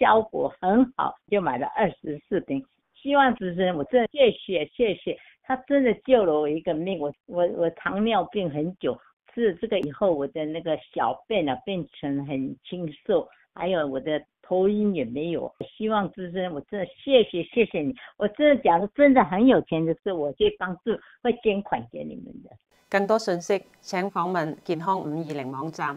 效果很好，就买了二十四瓶。希望之声，我真的谢谢谢谢，他真的救了我一个命。我我我糖尿病很久，吃了这个以后，我的那个小便啊变成很清瘦，还有我的头晕也没有。希望之声，我真的谢谢谢谢你。我真的假如真的很有钱，时候，我去帮助，会捐款给你们的。更多信息，请访问健康五二零网站。